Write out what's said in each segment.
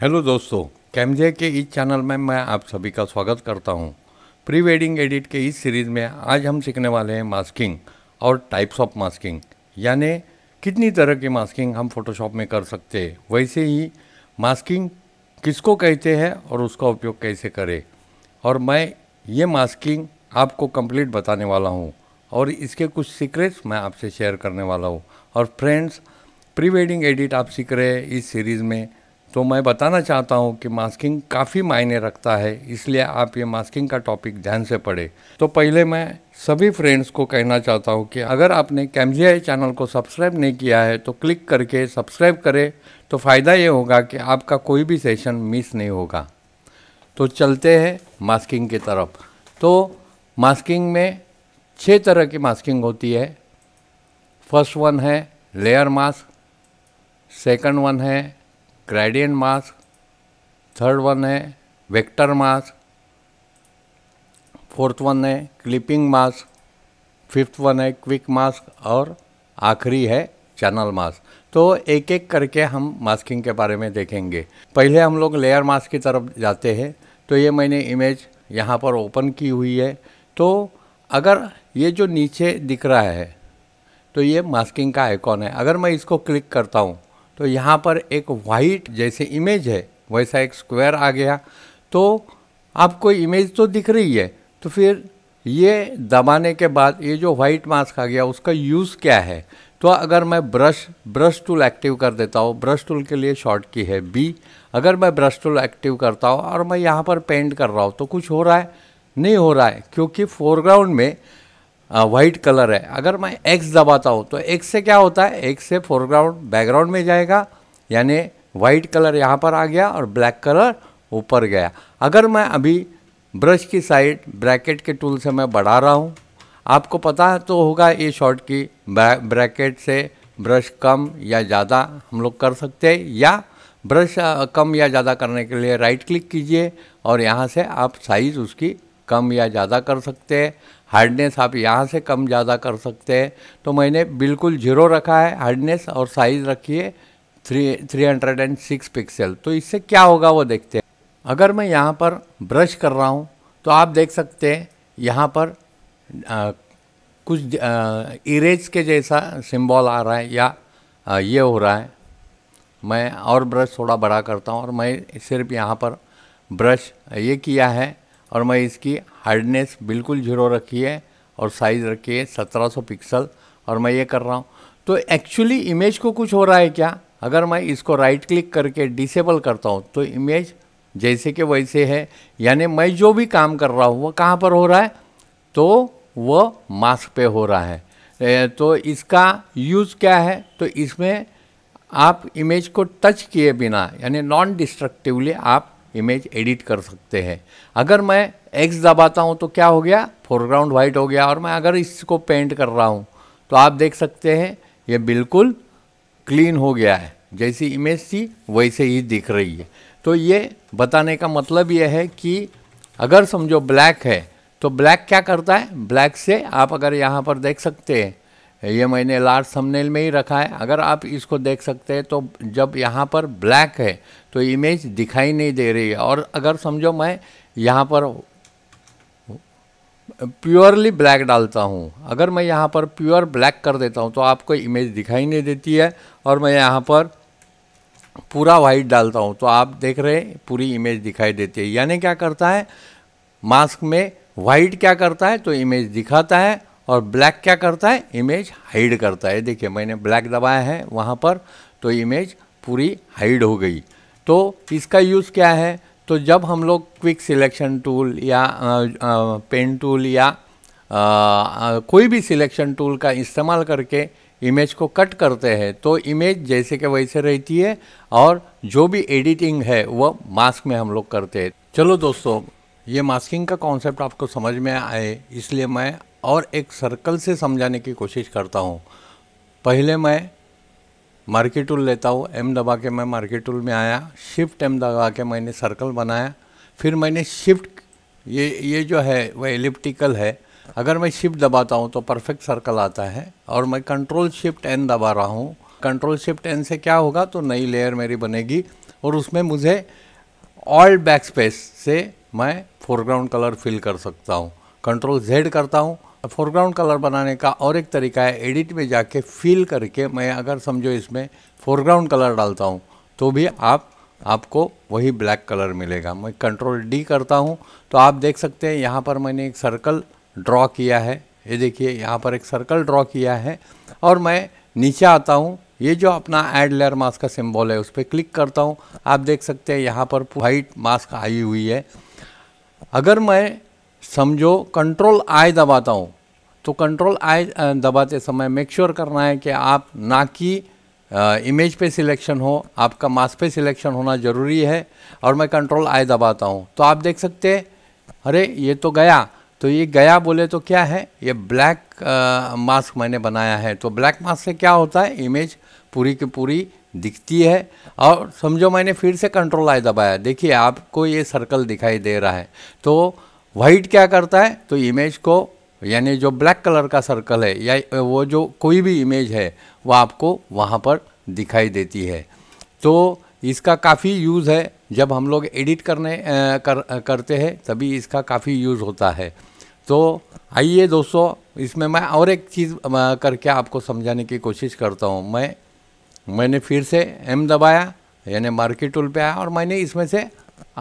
Hello दोस्तों कैमजे के इस चैनल में मैं आप सभी का स्वागत करता हूं। प्री वेडिंग एडिट के इस सीरीज़ में आज हम सीखने वाले हैं मास्किंग और टाइप्स ऑफ मास्किंग यानी कितनी तरह की मास्किंग हम फोटोशॉप में कर सकते हैं वैसे ही मास्किंग किसको कहते हैं और उसका उपयोग कैसे करें और मैं ये मास्किंग आपको कंप्लीट बताने वाला हूँ और इसके कुछ सीक्रेट्स मैं आपसे शेयर करने वाला हूँ और फ्रेंड्स प्री वेडिंग एडिट आप सीख रहे हैं इस सीरीज़ में तो मैं बताना चाहता हूँ कि मास्किंग काफ़ी मायने रखता है इसलिए आप ये मास्किंग का टॉपिक ध्यान से पढ़े तो पहले मैं सभी फ्रेंड्स को कहना चाहता हूँ कि अगर आपने कैमजीआई चैनल को सब्सक्राइब नहीं किया है तो क्लिक करके सब्सक्राइब करें तो फ़ायदा ये होगा कि आपका कोई भी सेशन मिस नहीं होगा तो चलते हैं मास्किंग की तरफ तो मास्किंग में छः तरह की मास्किंग होती है फर्स्ट वन है लेयर मास्क सेकंड वन है ग्रेडियंट मास थर्ड वन है वेक्टर मास फोर्थ वन है क्लिपिंग मास फिफ्थ वन है क्विक मास्क और आखिरी है चैनल मास्क तो एक एक करके हम मास्किंग के बारे में देखेंगे पहले हम लोग लेयर मास्क की तरफ जाते हैं तो ये मैंने इमेज यहाँ पर ओपन की हुई है तो अगर ये जो नीचे दिख रहा है तो ये मास्किंग का आइकॉन है अगर मैं इसको क्लिक करता हूँ तो यहाँ पर एक वाइट जैसे इमेज है वैसा एक स्क्वायर आ गया तो आपको इमेज तो दिख रही है तो फिर ये दबाने के बाद ये जो वाइट मास्क आ गया उसका यूज़ क्या है तो अगर मैं ब्रश ब्रश टूल एक्टिव कर देता हूँ ब्रश टूल के लिए शॉर्ट की है बी अगर मैं ब्रश टूल एक्टिव करता हूँ और मैं यहाँ पर पेंट कर रहा हूँ तो कुछ हो रहा है नहीं हो रहा है क्योंकि फोरग्राउंड में वाइट कलर है अगर मैं एक्स दबाता हूँ तो एक्स से क्या होता है एक्स से फोरग्राउंड बैकग्राउंड में जाएगा यानी वाइट कलर यहाँ पर आ गया और ब्लैक कलर ऊपर गया अगर मैं अभी ब्रश की साइड ब्रैकेट के टूल से मैं बढ़ा रहा हूँ आपको पता तो होगा ये शॉर्ट की ब्रैकेट से ब्रश कम या ज़्यादा हम लोग कर सकते हैं या ब्रश कम या ज़्यादा करने के लिए राइट क्लिक कीजिए और यहाँ से आप साइज़ उसकी कम या ज़्यादा कर सकते हैं हार्डनेस आप यहाँ से कम ज़्यादा कर सकते हैं तो मैंने बिल्कुल ज़ीरो रखा है हार्डनेस और साइज़ रखिए three three hundred and six pixel तो इससे क्या होगा वो देखते हैं अगर मैं यहाँ पर ब्रश कर रहा हूँ तो आप देख सकते हैं यहाँ पर आ, कुछ इरेज के जैसा सिंबल आ रहा है या आ, ये हो रहा है मैं और ब्रश थोड़ा बड़ा करता हूँ और मैं सिर्फ यहाँ पर ब्रश ये किया है और मैं इसकी हार्डनेस बिल्कुल ज़ीरो रखी है और साइज़ रखी है 1700 पिक्सल और मैं ये कर रहा हूँ तो एक्चुअली इमेज को कुछ हो रहा है क्या अगर मैं इसको राइट क्लिक करके डिसेबल करता हूँ तो इमेज जैसे कि वैसे है यानी मैं जो भी काम कर रहा हूँ वह कहाँ पर हो रहा है तो वह मास्क पे हो रहा है तो इसका यूज़ क्या है तो इसमें आप इमेज को टच किए बिना यानी नॉन डिस्ट्रक्टिवली आप इमेज एडिट कर सकते हैं अगर मैं एक्स दबाता हूँ तो क्या हो गया फोरग्राउंड वाइट हो गया और मैं अगर इसको पेंट कर रहा हूँ तो आप देख सकते हैं ये बिल्कुल क्लीन हो गया है जैसी इमेज थी वैसे ही दिख रही है तो ये बताने का मतलब ये है कि अगर समझो ब्लैक है तो ब्लैक क्या करता है ब्लैक से आप अगर यहाँ पर देख सकते हैं ये मैंने लार्ज थंबनेल में ही रखा है अगर आप इसको देख सकते हैं तो जब यहाँ पर ब्लैक है तो इमेज दिखाई नहीं दे रही है और अगर समझो मैं यहाँ पर प्योरली ब्लैक डालता हूँ अगर मैं यहाँ पर प्योर ब्लैक कर देता हूँ तो आपको इमेज दिखाई नहीं देती है और मैं यहाँ पर पूरा वाइट डालता हूँ तो आप देख रहे हैं पूरी इमेज दिखाई देती है यानी क्या करता है मास्क में वाइट क्या करता है तो इमेज दिखाता है और ब्लैक क्या करता है इमेज हाइड करता है देखिए मैंने ब्लैक दबाया है वहाँ पर तो इमेज पूरी हाइड हो गई तो इसका यूज़ क्या है तो जब हम लोग क्विक सिलेक्शन टूल या पेन टूल या आ, कोई भी सिलेक्शन टूल का इस्तेमाल करके इमेज को कट करते हैं तो इमेज जैसे के वैसे रहती है और जो भी एडिटिंग है वह मास्क में हम लोग करते हैं चलो दोस्तों ये मास्किंग का कॉन्सेप्ट आपको समझ में आए इसलिए मैं और एक सर्कल से समझाने की कोशिश करता हूँ पहले मैं मार्केट टूल लेता हूँ एम दबा के मैं मार्केट टूल में आया शिफ्ट एम दबा के मैंने सर्कल बनाया फिर मैंने शिफ्ट ये ये जो है वह एलिप्टिकल है अगर मैं शिफ्ट दबाता हूँ तो परफेक्ट सर्कल आता है और मैं कंट्रोल शिफ्ट एन दबा रहा हूँ कंट्रोल शिफ्ट एन से क्या होगा तो नई लेयर मेरी बनेगी और उसमें मुझे ऑल बैक स्पेस से मैं फोरग्राउंड कलर फिल कर सकता हूँ कंट्रोल जेड करता हूँ फोरग्राउंड कलर बनाने का और एक तरीका है एडिट में जाके फिल करके मैं अगर समझो इसमें फोरग्राउंड कलर डालता हूँ तो भी आप आपको वही ब्लैक कलर मिलेगा मैं कंट्रोल डी करता हूँ तो आप देख सकते हैं यहाँ पर मैंने एक सर्कल ड्रॉ किया है ये देखिए यहाँ पर एक सर्कल ड्रॉ किया है और मैं नीचे आता हूँ ये जो अपना एड लेयर मास्क का सिंबल है उस पर क्लिक करता हूँ आप देख सकते हैं यहाँ पर वाइट मास्क आई हुई है अगर मैं समझो कंट्रोल आई दबाता हूँ तो कंट्रोल आई दबाते समय मेक श्योर करना है कि आप ना कि इमेज पे सिलेक्शन हो आपका मास पे सिलेक्शन होना ज़रूरी है और मैं कंट्रोल आई दबाता हूँ तो आप देख सकते हैं अरे ये तो गया तो ये गया बोले तो क्या है ये ब्लैक आ, मास्क मैंने बनाया है तो ब्लैक मास्क से क्या होता है इमेज पूरी की पूरी दिखती है और समझो मैंने फिर से कंट्रोल आई दबाया देखिए आपको ये सर्कल दिखाई दे रहा है तो वाइट क्या करता है तो इमेज को यानी जो ब्लैक कलर का सर्कल है या वो जो कोई भी इमेज है वो आपको वहाँ पर दिखाई देती है तो इसका काफ़ी यूज़ है जब हम लोग एडिट करने कर करते हैं तभी इसका काफ़ी यूज़ होता है तो आइए दोस्तों इसमें मैं और एक चीज़ करके आपको समझाने की कोशिश करता हूँ मैं मैंने फिर से एम दबाया यानी मार्केट टूल पे आया और मैंने इसमें से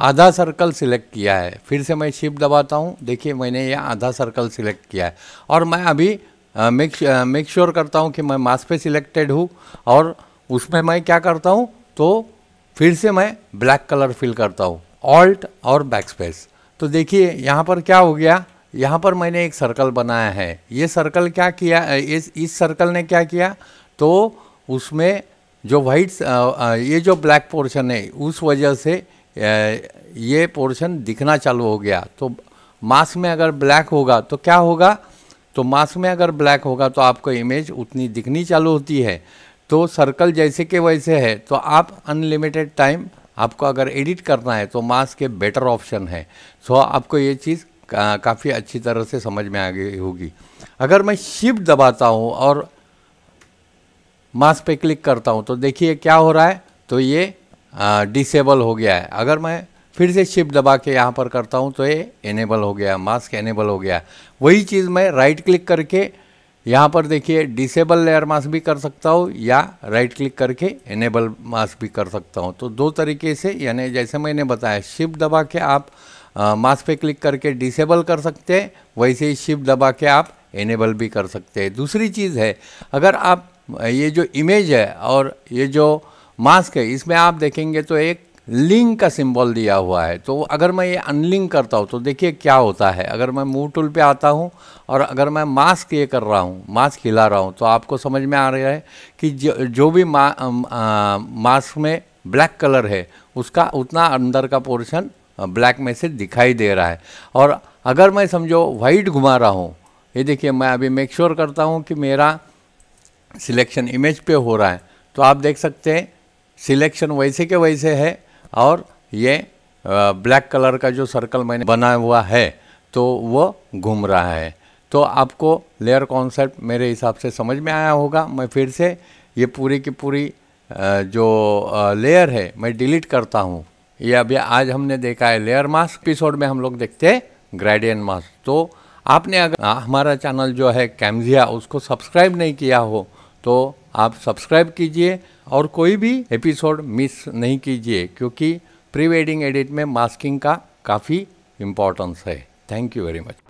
आधा सर्कल सिलेक्ट किया है फिर से मैं शिफ्ट दबाता हूँ देखिए मैंने यह आधा सर्कल सिलेक्ट किया है और मैं अभी मेक मेक श्योर करता हूँ कि मैं मास पे सिलेक्टेड हूँ और उसमें मैं क्या करता हूँ तो फिर से मैं ब्लैक कलर फिल करता हूँ ऑल्ट और बैक स्पेस तो देखिए यहाँ पर क्या हो गया यहाँ पर मैंने एक सर्कल बनाया है ये सर्कल क्या किया इस इस सर्कल ने क्या किया तो उसमें जो वाइट ये जो ब्लैक पोर्शन है उस वजह से ये पोर्शन दिखना चालू हो गया तो मास्क में अगर ब्लैक होगा तो क्या होगा तो मास्क में अगर ब्लैक होगा तो आपको इमेज उतनी दिखनी चालू होती है तो सर्कल जैसे के वैसे है तो आप अनलिमिटेड टाइम आपको अगर एडिट करना है तो मास्क के बेटर ऑप्शन है सो तो आपको ये चीज़ का, काफ़ी अच्छी तरह से समझ में आ गई होगी अगर मैं शिफ्ट दबाता हूँ और मास्क पे क्लिक करता हूँ तो देखिए क्या हो रहा है तो ये डिसेबल हो गया है अगर मैं फिर से शिप दबा के यहाँ पर करता हूँ तो ये इनेबल हो गया मास्क एनेबल हो गया वही चीज़ मैं राइट क्लिक करके यहाँ पर देखिए डिसेबल लेयर मास्क भी कर सकता हूँ या राइट क्लिक करके एनेबल मास्क भी कर सकता हूँ तो दो तरीके से यानी जैसे मैंने बताया शिप दबा के आप मास्क पे क्लिक करके डिसेबल कर सकते हैं वैसे ही शिप दबा के आप इनेबल भी कर सकते हैं दूसरी चीज़ है अगर आप ये जो इमेज है और ये जो मास्क है इसमें आप देखेंगे तो एक लिंक का सिंबल दिया हुआ है तो अगर मैं ये अनलिंक करता हूँ तो देखिए क्या होता है अगर मैं मूव टूल पे आता हूँ और अगर मैं मास्क ये कर रहा हूँ मास्क हिला रहा हूँ तो आपको समझ में आ रहा है कि जो जो भी मा, आ, मास्क में ब्लैक कलर है उसका उतना अंदर का पोर्शन ब्लैक में से दिखाई दे रहा है और अगर मैं समझो वाइट घुमा रहा हूँ ये देखिए मैं अभी मेक श्योर करता हूँ कि मेरा सिलेक्शन इमेज पे हो रहा है तो आप देख सकते हैं सिलेक्शन वैसे के वैसे है और ये ब्लैक कलर का जो सर्कल मैंने बनाया हुआ है तो वो घूम रहा है तो आपको लेयर कॉन्सेप्ट मेरे हिसाब से समझ में आया होगा मैं फिर से ये पूरी की पूरी जो लेयर है मैं डिलीट करता हूँ ये अभी आज हमने देखा है लेयर मास्क एपिसोड में हम लोग देखते हैं ग्रेडियन मास्क तो आपने अगर हमारा चैनल जो है कैमजिया उसको सब्सक्राइब नहीं किया हो तो आप सब्सक्राइब कीजिए और कोई भी एपिसोड मिस नहीं कीजिए क्योंकि प्री वेडिंग एडिट में मास्किंग का काफ़ी इम्पोर्टेंस है थैंक यू वेरी मच